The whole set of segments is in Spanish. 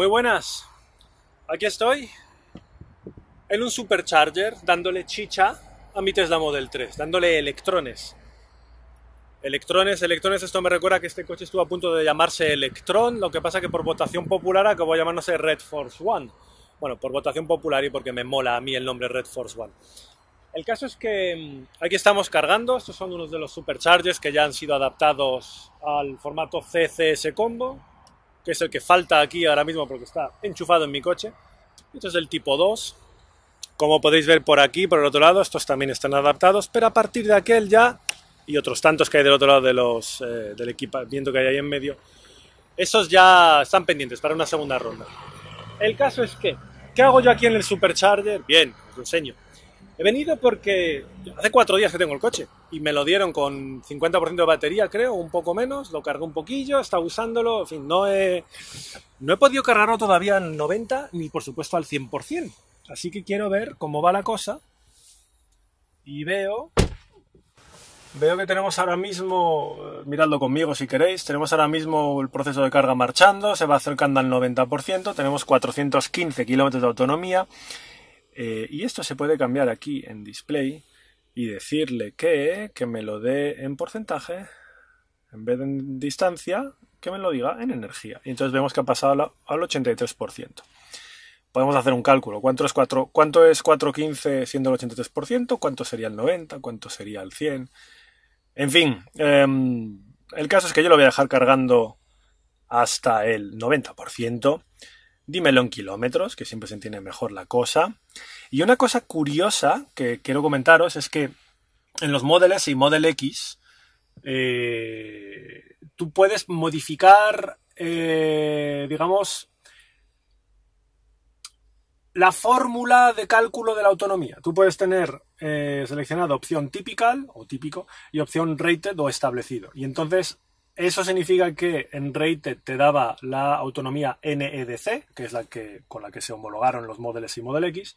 Muy buenas, aquí estoy en un supercharger dándole chicha a mi Tesla Model 3, dándole electrones. Electrones, electrones, esto me recuerda que este coche estuvo a punto de llamarse Electron, lo que pasa que por votación popular acabó llamándose Red Force One. Bueno, por votación popular y porque me mola a mí el nombre Red Force One. El caso es que mm, aquí estamos cargando, estos son unos de los superchargers que ya han sido adaptados al formato CCS Combo, que es el que falta aquí ahora mismo porque está enchufado en mi coche. Esto es el tipo 2. Como podéis ver por aquí, por el otro lado, estos también están adaptados, pero a partir de aquel ya, y otros tantos que hay del otro lado de los, eh, del equipamiento que hay ahí en medio, esos ya están pendientes para una segunda ronda. El caso es que, ¿qué hago yo aquí en el Supercharger? Bien, os lo enseño. He venido porque hace cuatro días que tengo el coche y me lo dieron con 50% de batería, creo, un poco menos, lo cargo un poquillo, está usándolo, en fin, no he, no he podido cargarlo todavía al 90 ni por supuesto al 100%. Así que quiero ver cómo va la cosa y veo Veo que tenemos ahora mismo, eh, miradlo conmigo si queréis, tenemos ahora mismo el proceso de carga marchando, se va acercando al 90%, tenemos 415 kilómetros de autonomía eh, y esto se puede cambiar aquí en display y decirle que, que me lo dé en porcentaje, en vez de en distancia, que me lo diga en energía. Y entonces vemos que ha pasado al 83%. Podemos hacer un cálculo. ¿Cuánto es 4, cuánto es 415 siendo el 83%? ¿Cuánto sería el 90? ¿Cuánto sería el 100? En fin, em, el caso es que yo lo voy a dejar cargando hasta el 90% dímelo en kilómetros, que siempre se entiende mejor la cosa. Y una cosa curiosa que quiero comentaros es que en los modelos y Model X, eh, tú puedes modificar, eh, digamos, la fórmula de cálculo de la autonomía. Tú puedes tener eh, seleccionado seleccionada opción typical o típico y opción rated o establecido. Y entonces eso significa que en Rated te daba la autonomía NEDC, que es la que, con la que se homologaron los modelos y Model X.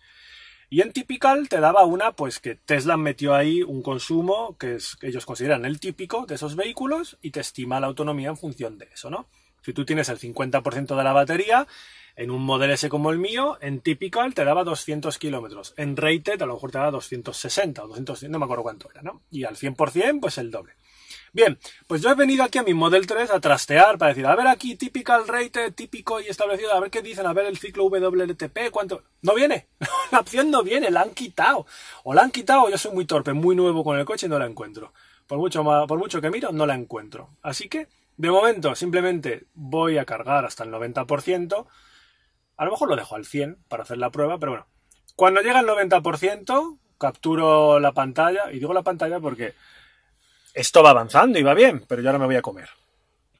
Y en Typical te daba una, pues que Tesla metió ahí un consumo que, ellos consideran el típico de esos vehículos y te estima la autonomía en función de eso, ¿no? Si tú tienes el 50% de la batería, en un Model S como el mío, en Typical te daba 200 kilómetros. En Rated a lo mejor te daba 260 o 200, no me acuerdo cuánto era, ¿no? Y al 100% pues el doble. Bien, pues yo he venido aquí a mi Model 3 a trastear para decir, a ver aquí, typical rate, típico y establecido, a ver qué dicen, a ver el ciclo WLTP, cuánto... No viene, la opción no viene, la han quitado. O la han quitado, yo soy muy torpe, muy nuevo con el coche y no la encuentro. Por mucho, por mucho que miro, no la encuentro. Así que, de momento, simplemente voy a cargar hasta el 90%. A lo mejor lo dejo al 100 para hacer la prueba, pero bueno. Cuando llega el 90%, capturo la pantalla, y digo la pantalla porque esto va avanzando y va bien, pero yo ahora me voy a comer.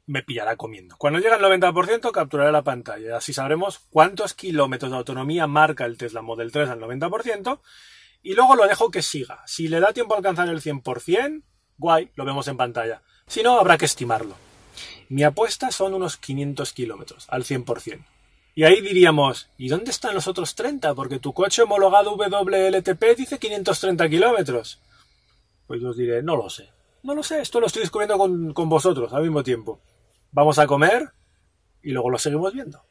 Me pillará comiendo. Cuando llegue al 90%, capturaré la pantalla. Así sabremos cuántos kilómetros de autonomía marca el Tesla Model 3 al 90%. Y luego lo dejo que siga. Si le da tiempo a alcanzar el 100%, guay, lo vemos en pantalla. Si no, habrá que estimarlo. Mi apuesta son unos 500 kilómetros al 100%. Y ahí diríamos, ¿y dónde están los otros 30? Porque tu coche homologado WLTP dice 530 kilómetros. Pues yo os diré, no lo sé. No lo sé, esto lo estoy descubriendo con, con vosotros al mismo tiempo. Vamos a comer y luego lo seguimos viendo.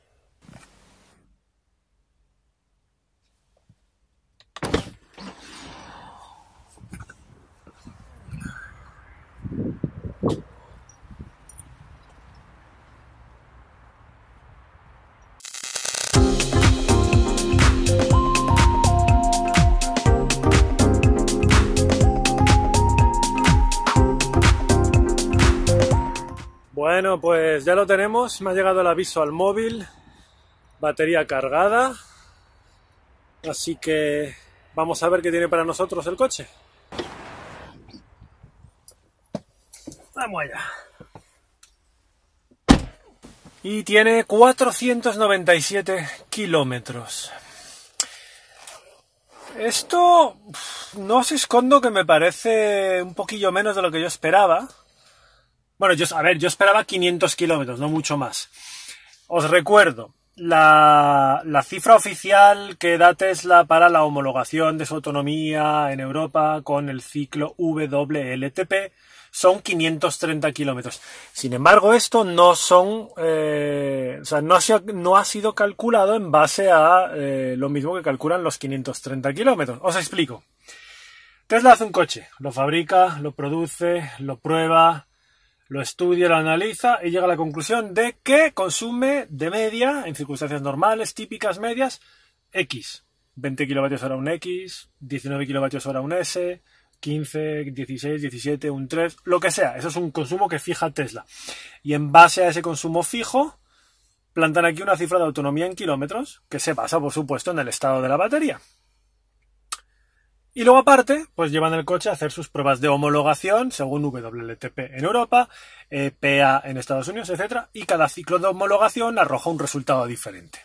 Bueno, pues ya lo tenemos. Me ha llegado el aviso al móvil. Batería cargada. Así que vamos a ver qué tiene para nosotros el coche. Vamos allá. Y tiene 497 kilómetros. Esto no os escondo que me parece un poquillo menos de lo que yo esperaba. Bueno, yo, a ver, yo esperaba 500 kilómetros, no mucho más. Os recuerdo, la, cifra oficial que da Tesla para la homologación de su autonomía en Europa con el ciclo WLTP son 530 kilómetros. Sin embargo, esto no son, eh, o sea, no ha, sido, no ha, sido, calculado en base a eh, lo mismo que calculan los 530 kilómetros. Os explico. Tesla hace un coche, lo fabrica, lo produce, lo prueba, lo estudia, lo analiza y llega a la conclusión de que consume de media, en circunstancias normales, típicas medias, X. 20 kilovatios hora un X, 19 kilovatios hora un S, 15, 16, 17, un 3, lo que sea. Eso es un consumo que fija Tesla. Y en base a ese consumo fijo, plantan aquí una cifra de autonomía en kilómetros, que se basa, por supuesto, en el estado de la batería. Y luego aparte, pues llevan el coche a hacer sus pruebas de homologación según WLTP en Europa, EPA eh, en Estados Unidos, etc. Y cada ciclo de homologación arroja un resultado diferente.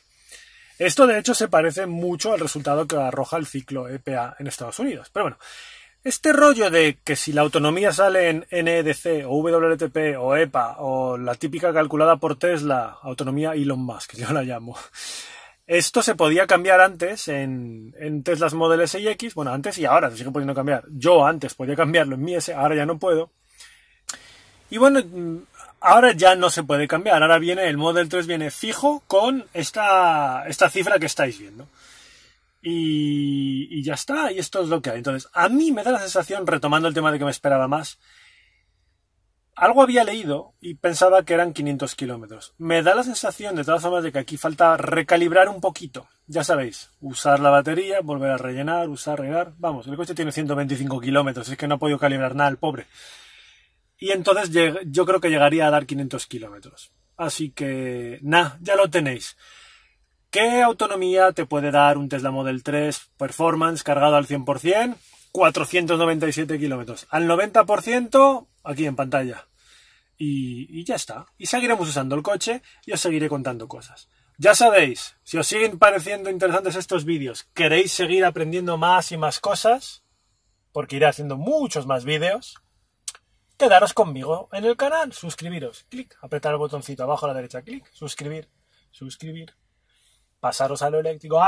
Esto de hecho se parece mucho al resultado que arroja el ciclo EPA eh, en Estados Unidos. Pero bueno, este rollo de que si la autonomía sale en NEDC o WLTP o EPA o la típica calculada por Tesla, autonomía Elon Musk, yo la llamo, esto se podía cambiar antes en, en Teslas Model S y X, bueno, antes y ahora se sigue pudiendo cambiar. Yo antes podía cambiarlo en mi S, ahora ya no puedo. Y bueno, mm, ahora ya no se puede cambiar. Ahora viene el Model 3 viene fijo con esta, esta cifra que estáis viendo. Y, y, ya está, y esto es lo que hay. Entonces, a mí me da la sensación, retomando el tema de que me esperaba más, algo había leído y pensaba que eran 500 kilómetros. Me da la sensación, de todas formas, de que aquí falta recalibrar un poquito. Ya sabéis, usar la batería, volver a rellenar, usar, rellenar. Vamos, el coche tiene 125 kilómetros, es que no ha podido calibrar nada el pobre. Y entonces yo creo que llegaría a dar 500 kilómetros. Así que, nada, ya lo tenéis. ¿Qué autonomía te puede dar un Tesla Model 3 Performance cargado al 100%? 497 kilómetros. Al 90%, aquí en pantalla. Y, ya está. Y seguiremos usando el coche y os seguiré contando cosas. Ya sabéis, si os siguen pareciendo interesantes estos vídeos, queréis seguir aprendiendo más y más cosas, porque iré haciendo muchos más vídeos, quedaros conmigo en el canal, suscribiros, clic, apretar el botoncito abajo a la derecha, clic, suscribir, suscribir, pasaros a lo eléctrico.